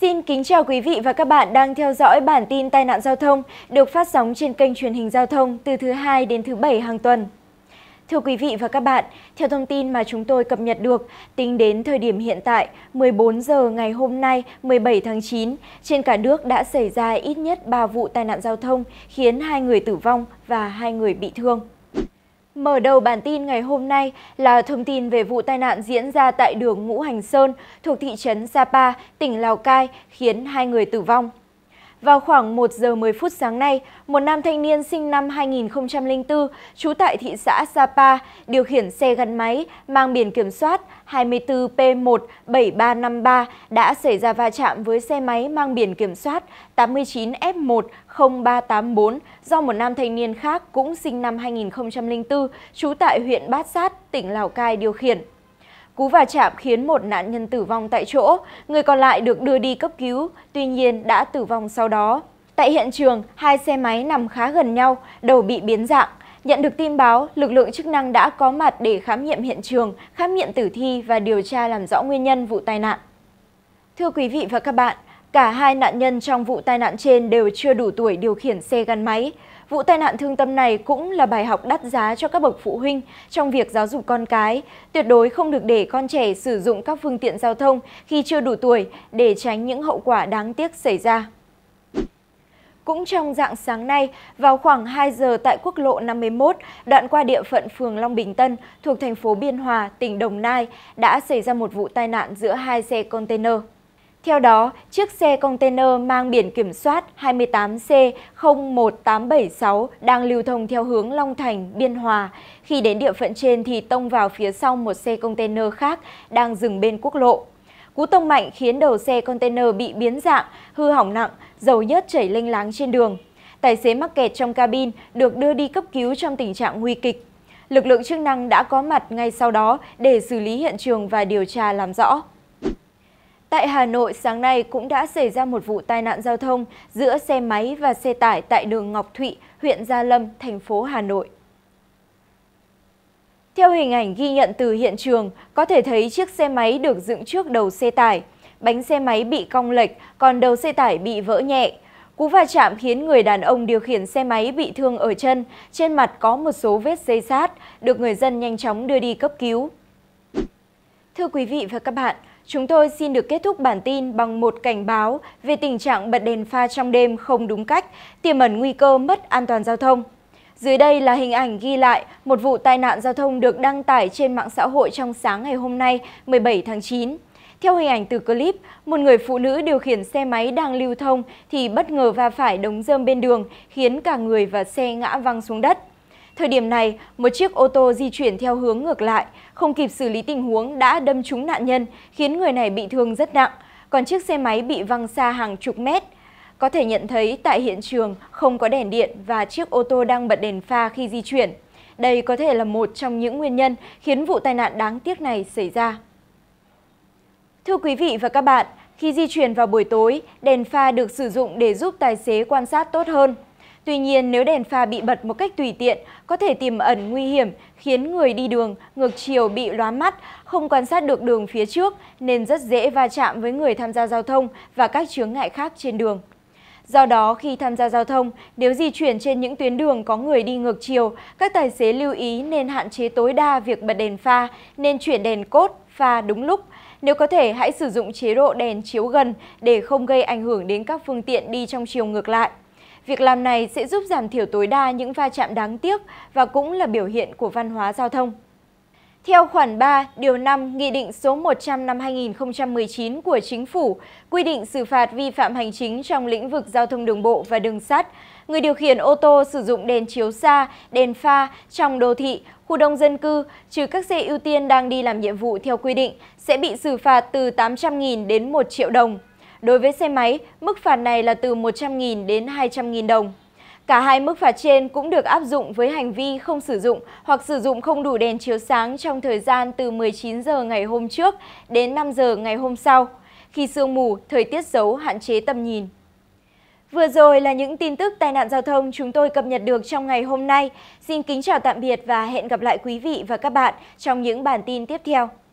Xin kính chào quý vị và các bạn đang theo dõi bản tin tai nạn giao thông được phát sóng trên kênh truyền hình giao thông từ thứ hai đến thứ bảy hàng tuần. Thưa quý vị và các bạn, theo thông tin mà chúng tôi cập nhật được, tính đến thời điểm hiện tại, 14 giờ ngày hôm nay 17 tháng 9, trên cả nước đã xảy ra ít nhất 3 vụ tai nạn giao thông khiến hai người tử vong và hai người bị thương. Mở đầu bản tin ngày hôm nay là thông tin về vụ tai nạn diễn ra tại đường Ngũ Hành Sơn thuộc thị trấn Sapa, tỉnh Lào Cai khiến hai người tử vong. Vào khoảng 1 giờ 10 phút sáng nay, một nam thanh niên sinh năm 2004, trú tại thị xã Sapa, điều khiển xe gắn máy mang biển kiểm soát 24P17353 đã xảy ra va chạm với xe máy mang biển kiểm soát 89F10384 do một nam thanh niên khác cũng sinh năm 2004, trú tại huyện Bát Sát, tỉnh Lào Cai điều khiển. Cú va chạm khiến một nạn nhân tử vong tại chỗ, người còn lại được đưa đi cấp cứu, tuy nhiên đã tử vong sau đó. Tại hiện trường, hai xe máy nằm khá gần nhau, đầu bị biến dạng. Nhận được tin báo, lực lượng chức năng đã có mặt để khám nghiệm hiện trường, khám nghiệm tử thi và điều tra làm rõ nguyên nhân vụ tai nạn. Thưa quý vị và các bạn, Cả hai nạn nhân trong vụ tai nạn trên đều chưa đủ tuổi điều khiển xe gắn máy. Vụ tai nạn thương tâm này cũng là bài học đắt giá cho các bậc phụ huynh trong việc giáo dục con cái. Tuyệt đối không được để con trẻ sử dụng các phương tiện giao thông khi chưa đủ tuổi để tránh những hậu quả đáng tiếc xảy ra. Cũng trong dạng sáng nay, vào khoảng 2 giờ tại quốc lộ 51, đoạn qua địa phận phường Long Bình Tân thuộc thành phố Biên Hòa, tỉnh Đồng Nai, đã xảy ra một vụ tai nạn giữa hai xe container. Theo đó, chiếc xe container mang biển kiểm soát 28C01876 đang lưu thông theo hướng Long Thành, Biên Hòa. Khi đến địa phận trên thì tông vào phía sau một xe container khác đang dừng bên quốc lộ. Cú tông mạnh khiến đầu xe container bị biến dạng, hư hỏng nặng, dầu nhớt chảy lênh láng trên đường. Tài xế mắc kẹt trong cabin được đưa đi cấp cứu trong tình trạng nguy kịch. Lực lượng chức năng đã có mặt ngay sau đó để xử lý hiện trường và điều tra làm rõ. Tại Hà Nội, sáng nay cũng đã xảy ra một vụ tai nạn giao thông giữa xe máy và xe tải tại đường Ngọc Thụy, huyện Gia Lâm, thành phố Hà Nội. Theo hình ảnh ghi nhận từ hiện trường, có thể thấy chiếc xe máy được dựng trước đầu xe tải. Bánh xe máy bị cong lệch, còn đầu xe tải bị vỡ nhẹ. Cú va chạm khiến người đàn ông điều khiển xe máy bị thương ở chân, trên mặt có một số vết dây sát, được người dân nhanh chóng đưa đi cấp cứu. Thưa quý vị và các bạn, Chúng tôi xin được kết thúc bản tin bằng một cảnh báo về tình trạng bật đèn pha trong đêm không đúng cách, tiềm ẩn nguy cơ mất an toàn giao thông. Dưới đây là hình ảnh ghi lại một vụ tai nạn giao thông được đăng tải trên mạng xã hội trong sáng ngày hôm nay 17 tháng 9. Theo hình ảnh từ clip, một người phụ nữ điều khiển xe máy đang lưu thông thì bất ngờ va phải đống rơm bên đường khiến cả người và xe ngã văng xuống đất. Thời điểm này, một chiếc ô tô di chuyển theo hướng ngược lại, không kịp xử lý tình huống đã đâm trúng nạn nhân, khiến người này bị thương rất nặng, còn chiếc xe máy bị văng xa hàng chục mét. Có thể nhận thấy tại hiện trường không có đèn điện và chiếc ô tô đang bật đèn pha khi di chuyển. Đây có thể là một trong những nguyên nhân khiến vụ tai nạn đáng tiếc này xảy ra. Thưa quý vị và các bạn, khi di chuyển vào buổi tối, đèn pha được sử dụng để giúp tài xế quan sát tốt hơn. Tuy nhiên, nếu đèn pha bị bật một cách tùy tiện, có thể tiềm ẩn nguy hiểm, khiến người đi đường ngược chiều bị lóa mắt, không quan sát được đường phía trước nên rất dễ va chạm với người tham gia giao thông và các chướng ngại khác trên đường. Do đó, khi tham gia giao thông, nếu di chuyển trên những tuyến đường có người đi ngược chiều, các tài xế lưu ý nên hạn chế tối đa việc bật đèn pha, nên chuyển đèn cốt, pha đúng lúc. Nếu có thể, hãy sử dụng chế độ đèn chiếu gần để không gây ảnh hưởng đến các phương tiện đi trong chiều ngược lại. Việc làm này sẽ giúp giảm thiểu tối đa những va chạm đáng tiếc và cũng là biểu hiện của văn hóa giao thông. Theo khoản 3, điều 5, Nghị định số 100 năm 2019 của Chính phủ quy định xử phạt vi phạm hành chính trong lĩnh vực giao thông đường bộ và đường sắt. Người điều khiển ô tô sử dụng đèn chiếu xa, đèn pha trong đô thị, khu đông dân cư, trừ các xe ưu tiên đang đi làm nhiệm vụ theo quy định, sẽ bị xử phạt từ 800.000 đến 1 triệu đồng. Đối với xe máy, mức phạt này là từ 100.000 đến 200.000 đồng. Cả hai mức phạt trên cũng được áp dụng với hành vi không sử dụng hoặc sử dụng không đủ đèn chiếu sáng trong thời gian từ 19 giờ ngày hôm trước đến 5 giờ ngày hôm sau, khi sương mù, thời tiết xấu hạn chế tầm nhìn. Vừa rồi là những tin tức tai nạn giao thông chúng tôi cập nhật được trong ngày hôm nay. Xin kính chào tạm biệt và hẹn gặp lại quý vị và các bạn trong những bản tin tiếp theo.